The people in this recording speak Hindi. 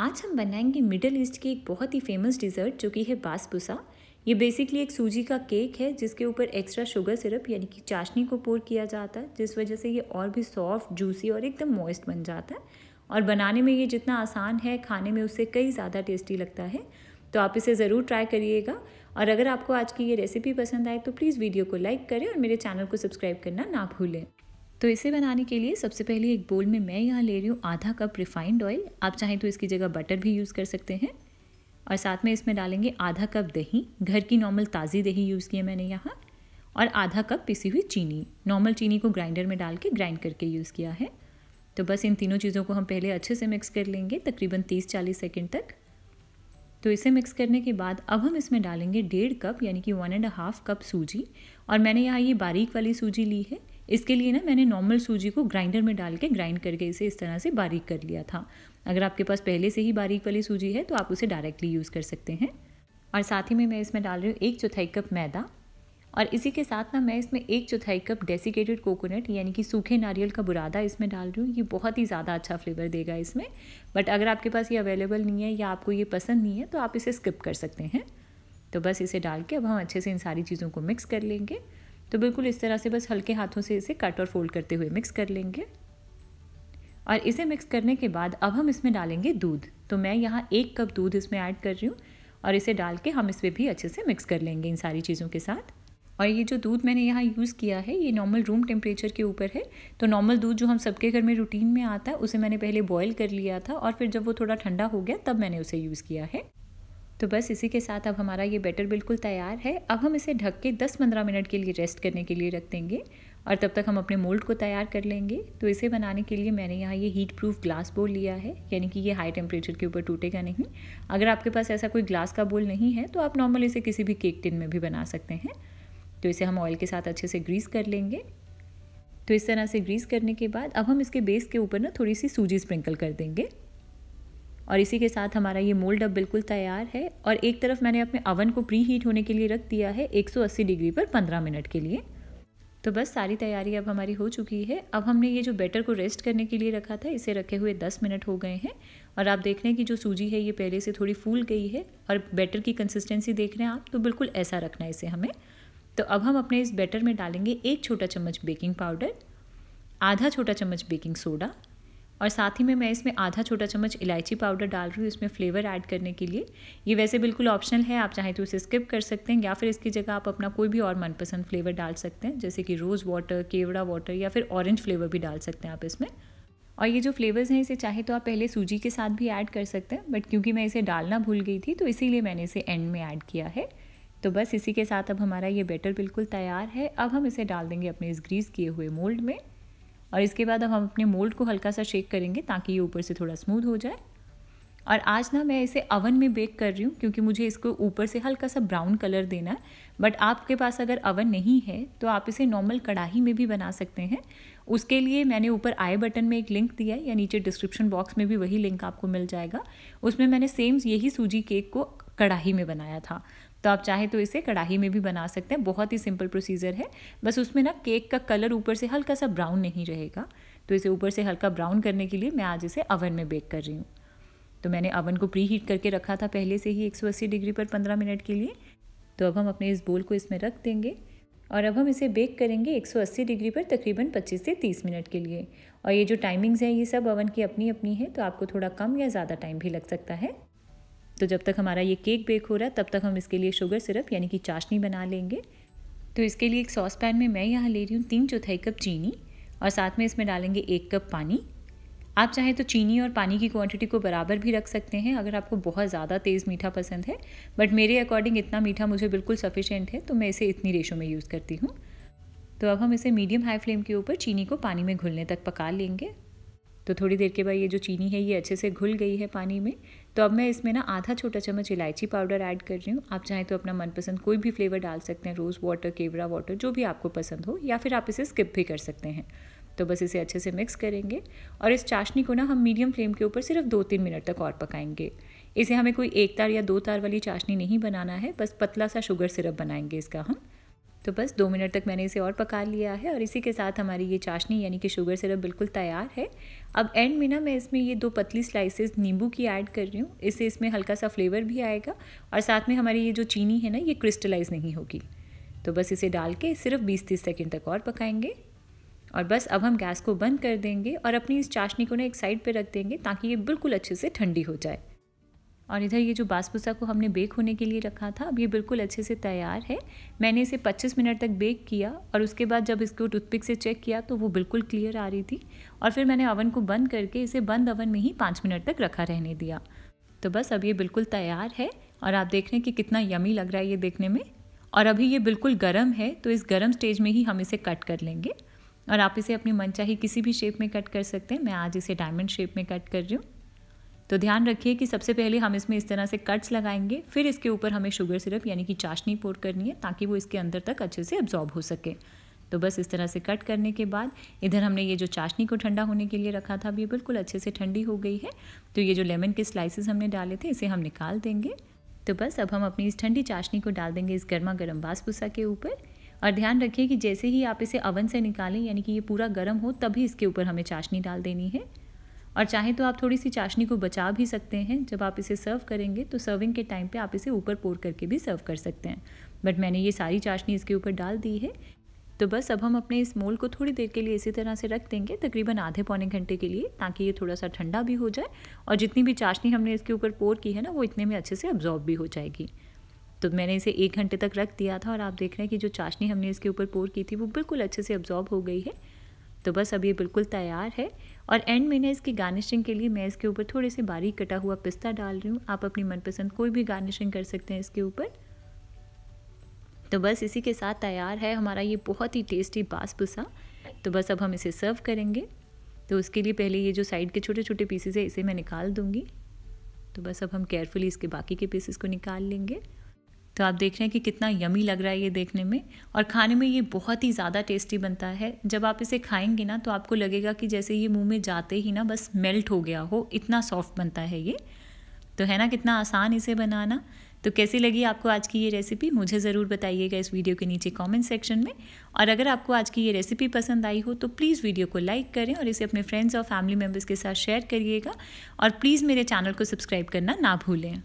आज हम बनाएंगे मिडल ईस्ट की एक बहुत ही फेमस डिज़र्ट जो कि है बासबुसा ये बेसिकली एक सूजी का केक है जिसके ऊपर एक्स्ट्रा शुगर सिरप यानी कि चाशनी को पोर किया जाता है जिस वजह से ये और भी सॉफ्ट जूसी और एकदम मॉइस्ट बन जाता है और बनाने में ये जितना आसान है खाने में उससे कई ज़्यादा टेस्टी लगता है तो आप इसे ज़रूर ट्राई करिएगा और अगर आपको आज की ये रेसिपी पसंद आए तो प्लीज़ वीडियो को लाइक करें और मेरे चैनल को सब्सक्राइब करना ना भूलें तो इसे बनाने के लिए सबसे पहले एक बोल में मैं यहाँ ले रही हूँ आधा कप रिफाइंड ऑयल आप चाहें तो इसकी जगह बटर भी यूज़ कर सकते हैं और साथ में इसमें डालेंगे आधा कप दही घर की नॉर्मल ताज़ी दही यूज़ की है मैंने यहाँ और आधा कप पिसी हुई चीनी नॉर्मल चीनी को ग्राइंडर में डाल के ग्राइंड करके यूज़ किया है तो बस इन तीनों चीज़ों को हम पहले अच्छे से मिक्स कर लेंगे तकरीबन तीस चालीस सेकेंड तक तो इसे मिक्स करने के बाद अब हम इसमें डालेंगे डेढ़ कप यानी कि वन एंड हाफ कप सूजी और मैंने यहाँ ये बारीक वाली सूजी ली है इसके लिए ना मैंने नॉर्मल सूजी को ग्राइंडर में डाल के ग्राइंड करके इसे इस तरह से बारीक कर लिया था अगर आपके पास पहले से ही बारीक वाली सूजी है तो आप उसे डायरेक्टली यूज़ कर सकते हैं और साथ ही में मैं इसमें डाल रही हूँ एक चौथाई कप मैदा और इसी के साथ ना मैं इसमें एक चौथाई कप डेसिकेटेड कोकोनट यानी कि सूखे नारियल का बुरादा इसमें डाल रही हूँ ये बहुत ही ज़्यादा अच्छा फ्लेवर देगा इसमें बट अगर आपके पास ये अवेलेबल नहीं है या आपको ये पसंद नहीं है तो आप इसे स्किप कर सकते हैं तो बस इसे डाल के अब हम अच्छे से इन सारी चीज़ों को मिक्स कर लेंगे तो बिल्कुल इस तरह से बस हल्के हाथों से इसे कट और फोल्ड करते हुए मिक्स कर लेंगे और इसे मिक्स करने के बाद अब हम इसमें डालेंगे दूध तो मैं यहाँ एक कप दूध इसमें ऐड कर रही हूँ और इसे डाल के हम इसमें भी अच्छे से मिक्स कर लेंगे इन सारी चीज़ों के साथ और ये जो दूध मैंने यहाँ यूज़ किया है ये नॉर्मल रूम टेम्परेचर के ऊपर है तो नॉर्मल दूध जो हम सबके घर में रूटीन में आता है उसे मैंने पहले बॉयल कर लिया था और फिर जब वो थोड़ा ठंडा हो गया तब मैंने उसे यूज़ किया है तो बस इसी के साथ अब हमारा ये बैटर बिल्कुल तैयार है अब हम इसे ढक के 10-15 मिनट के लिए रेस्ट करने के लिए रख देंगे और तब तक हम अपने मोल्ड को तैयार कर लेंगे तो इसे बनाने के लिए मैंने यहाँ ये हीट प्रूफ ग्लास बोल लिया है यानी कि ये हाई टेम्परेचर के ऊपर टूटेगा नहीं अगर आपके पास ऐसा कोई ग्लास का बोल नहीं है तो आप नॉर्मल इसे किसी भी केक टिन में भी बना सकते हैं तो इसे हम ऑयल के साथ अच्छे से ग्रीस कर लेंगे तो इस तरह से ग्रीस करने के बाद अब हम इसके बेस के ऊपर ना थोड़ी सी सूजी स्प्रिंकल कर देंगे और इसी के साथ हमारा ये मोल्ड अब बिल्कुल तैयार है और एक तरफ मैंने अपने अवन को प्री हीट होने के लिए रख दिया है 180 डिग्री पर 15 मिनट के लिए तो बस सारी तैयारी अब हमारी हो चुकी है अब हमने ये जो बैटर को रेस्ट करने के लिए रखा था इसे रखे हुए 10 मिनट हो गए हैं और आप देख रहे हैं कि जो सूजी है ये पहले से थोड़ी फूल गई है और बैटर की कंसिस्टेंसी देख रहे हैं आप तो बिल्कुल ऐसा रखना है इसे हमें तो अब हम अपने इस बैटर में डालेंगे एक छोटा चम्मच बेकिंग पाउडर आधा छोटा चम्मच बेकिंग सोडा और साथ ही में मैं इसमें आधा छोटा चम्मच इलायची पाउडर डाल रही हूँ इसमें फ्लेवर ऐड करने के लिए ये वैसे बिल्कुल ऑप्शनल है आप चाहें तो इसे स्किप कर सकते हैं या फिर इसकी जगह आप अपना कोई भी और मनपसंद फ्लेवर डाल सकते हैं जैसे कि रोज़ वाटर केवड़ा वाटर या फिर ऑरेंज फ्लेवर भी डाल सकते हैं आप इसमें और ये जो फ्लेवर्स हैं इसे चाहे तो आप पहले सूजी के साथ भी ऐड कर सकते हैं बट क्योंकि मैं इसे डालना भूल गई थी तो इसीलिए मैंने इसे एंड में ऐड किया है तो बस इसी के साथ अब हमारा ये बैटर बिल्कुल तैयार है अब हम इसे डाल देंगे अपने इस ग्रीस किए हुए मोल्ड में और इसके बाद अब हम अपने मोल्ड को हल्का सा शेक करेंगे ताकि ये ऊपर से थोड़ा स्मूथ हो जाए और आज ना मैं इसे अवन में बेक कर रही हूँ क्योंकि मुझे इसको ऊपर से हल्का सा ब्राउन कलर देना है बट आपके पास अगर अवन नहीं है तो आप इसे नॉर्मल कढ़ाही में भी बना सकते हैं उसके लिए मैंने ऊपर आई बटन में एक लिंक दिया है या नीचे डिस्क्रिप्शन बॉक्स में भी वही लिंक आपको मिल जाएगा उसमें मैंने सेम यही सूजी केक को कढ़ाही में बनाया था तो आप चाहे तो इसे कढ़ाई में भी बना सकते हैं बहुत ही सिंपल प्रोसीजर है बस उसमें ना केक का कलर ऊपर से हल्का सा ब्राउन नहीं रहेगा तो इसे ऊपर से हल्का ब्राउन करने के लिए मैं आज इसे अवन में बेक कर रही हूँ तो मैंने अवन को प्री हीट करके रखा था पहले से ही एक डिग्री पर पंद्रह मिनट के लिए तो अब हम अपने इस बोल को इसमें रख देंगे और अब हम इसे बेक करेंगे 180 डिग्री पर तकरीबन 25 से 30 मिनट के लिए और ये जो टाइमिंग्स हैं ये सब अवन की अपनी अपनी है तो आपको थोड़ा कम या ज़्यादा टाइम भी लग सकता है तो जब तक हमारा ये केक बेक हो रहा है तब तक हम इसके लिए शुगर सिरप यानी कि चाशनी बना लेंगे तो इसके लिए एक सॉस पैन में मैं यहाँ ले रही हूँ तीन चौथाई कप चीनी और साथ में इसमें डालेंगे एक कप पानी आप चाहें तो चीनी और पानी की क्वांटिटी को बराबर भी रख सकते हैं अगर आपको बहुत ज़्यादा तेज़ मीठा पसंद है बट मेरे अकॉर्डिंग इतना मीठा मुझे बिल्कुल सफिशेंट है तो मैं इसे इतनी रेशो में यूज़ करती हूँ तो अब हम इसे मीडियम हाई फ्लेम के ऊपर चीनी को पानी में घुलने तक पका लेंगे तो थोड़ी देर के बाद ये जो चीनी है ये अच्छे से घुल गई है पानी में तो अब मैं इसमें ना आधा छोटा चम्मच इलायची पाउडर ऐड कर रही हूँ आप चाहें तो अपना मनपसंद कोई भी फ्लेवर डाल सकते हैं रोज़ वाटर केवरा वाटर जो भी आपको पसंद हो या फिर आप इसे स्किप भी कर सकते हैं तो बस इसे अच्छे से मिक्स करेंगे और इस चाशनी को ना हम मीडियम फ्लेम के ऊपर सिर्फ दो तीन मिनट तक और पकाएंगे इसे हमें कोई एक तार या दो तार वाली चाशनी नहीं बनाना है बस पतला सा शुगर सिरप बनाएंगे इसका हम तो बस दो मिनट तक मैंने इसे और पका लिया है और इसी के साथ हमारी ये चाशनी यानी कि शुगर सिरप बिल्कुल तैयार है अब एंड में ना मैं इसमें ये दो पतली स्लाइसेस नींबू की ऐड कर रही हूँ इससे इसमें हल्का सा फ्लेवर भी आएगा और साथ में हमारी ये जो चीनी है ना ये क्रिस्टलाइज नहीं होगी तो बस इसे डाल के सिर्फ बीस तीस सेकेंड तक और पकाएंगे और बस अब हम गैस को बंद कर देंगे और अपनी इस चाशनी को ना एक साइड पर रख देंगे ताकि ये बिल्कुल अच्छे से ठंडी हो जाए और इधर ये जो बासभूसा को हमने बेक होने के लिए रखा था अब ये बिल्कुल अच्छे से तैयार है मैंने इसे 25 मिनट तक बेक किया और उसके बाद जब इसको टूथपिक से चेक किया तो वो बिल्कुल क्लियर आ रही थी और फिर मैंने ओवन को बंद करके इसे बंद ओवन में ही पाँच मिनट तक रखा रहने दिया तो बस अब ये बिल्कुल तैयार है और आप देख रहे हैं कि कितना यमी लग रहा है ये देखने में और अभी ये बिल्कुल गर्म है तो इस गर्म स्टेज में ही हम इसे कट कर लेंगे और आप इसे अपनी मनचाही किसी भी शेप में कट कर सकते हैं मैं आज इसे डायमंड शेप में कट कर रही हूँ तो ध्यान रखिए कि सबसे पहले हम इसमें इस तरह से कट्स लगाएंगे फिर इसके ऊपर हमें शुगर सिरप यानी कि चाशनी पोर करनी है ताकि वो इसके अंदर तक अच्छे से अब्जॉर्ब हो सके तो बस इस तरह से कट करने के बाद इधर हमने ये जो चाशनी को ठंडा होने के लिए रखा था अब ये बिल्कुल अच्छे से ठंडी हो गई है तो ये जो लेमन के स्लाइसेस हमने डाले थे इसे हम निकाल देंगे तो बस अब हम अपनी इस ठंडी चाशनी को डाल देंगे इस गर्मा गर्म बासभूसा के ऊपर और ध्यान रखिए कि जैसे ही आप इसे अवन से निकालें यानी कि ये पूरा गर्म हो तभी इसके ऊपर हमें चाशनी डाल देनी है और चाहे तो आप थोड़ी सी चाशनी को बचा भी सकते हैं जब आप इसे सर्व करेंगे तो सर्विंग के टाइम पे आप इसे ऊपर पोर करके भी सर्व कर सकते हैं बट मैंने ये सारी चाशनी इसके ऊपर डाल दी है तो बस अब हम अपने इस मोल को थोड़ी देर के लिए इसी तरह से रख देंगे तकरीबन आधे पौने घंटे के लिए ताकि ये थोड़ा सा ठंडा भी हो जाए और जितनी भी चाशनी हमने इसके ऊपर पोर की है ना वो इतने में अच्छे से अब्जॉर्ब भी हो जाएगी तो मैंने इसे एक घंटे तक रख दिया था और आप देख रहे हैं कि जो चाशनी हमने इसके ऊपर पोर की थी वो बिल्कुल अच्छे से अब्जॉर्ब हो गई है तो बस अब ये बिल्कुल तैयार है और एंड में ना इसकी गार्निशिंग के लिए मैं इसके ऊपर थोड़े से बारीक कटा हुआ पिस्ता डाल रही हूँ आप अपनी मनपसंद कोई भी गार्निशिंग कर सकते हैं इसके ऊपर तो बस इसी के साथ तैयार है हमारा ये बहुत ही टेस्टी बासपुसा तो बस अब हम इसे सर्व करेंगे तो उसके लिए पहले ये जो साइड के छोटे छोटे पीसेस है इसे मैं निकाल दूँगी तो बस अब हम केयरफुली इसके बाकी के पीसेस को निकाल लेंगे तो आप देख रहे हैं कि कितना यमी लग रहा है ये देखने में और खाने में ये बहुत ही ज़्यादा टेस्टी बनता है जब आप इसे खाएंगे ना तो आपको लगेगा कि जैसे ये मुंह में जाते ही ना बस मेल्ट हो गया हो इतना सॉफ्ट बनता है ये तो है ना कितना आसान इसे बनाना तो कैसी लगी आपको आज की ये रेसिपी मुझे ज़रूर बताइएगा इस वीडियो के नीचे कमेंट सेक्शन में और अगर आपको आज की ये रेसिपी पसंद आई हो तो प्लीज़ वीडियो को लाइक करें और इसे अपने फ्रेंड्स और फैमिली मेम्बर्स के साथ शेयर करिएगा और प्लीज़ मेरे चैनल को सब्सक्राइब करना ना भूलें